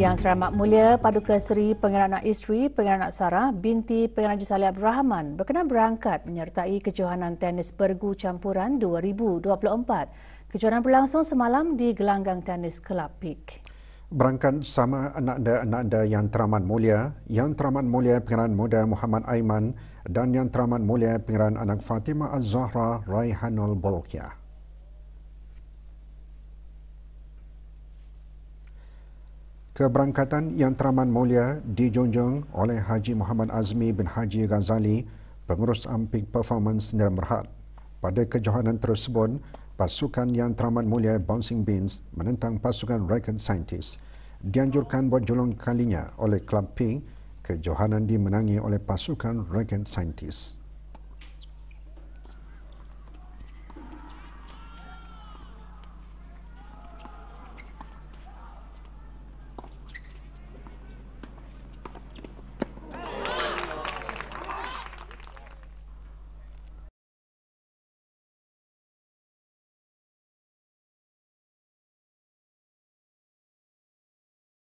Yang teramat mulia, Paduka Seri Anak Isteri Anak Sarah binti Pengeranak Jusali Rahman berkenan berangkat menyertai Kejohanan Tenis Bergu Campuran 2024. Kejohanan berlangsung semalam di Gelanggang Tenis Kelab Peak. Berangkat sama anak anda anak anda yang teramat mulia, yang teramat mulia Pengeran Muda Muhammad Aiman dan yang teramat mulia Pengeran Anak Fatima Az-Zahra Raihanul Bolkiah. Keberangkatan Yang Teraman Mulia dijunjung oleh Haji Muhammad Azmi bin Haji Ghazali, pengurus Amping Performance Negara Merhad. Pada kejohanan tersebut, pasukan Yang Teraman Mulia Bouncing Beans menentang pasukan Reckon Scientist. Dianjurkan buat julung kalinya oleh Club Pink, kejohanan dimenangi oleh pasukan Reckon Scientist.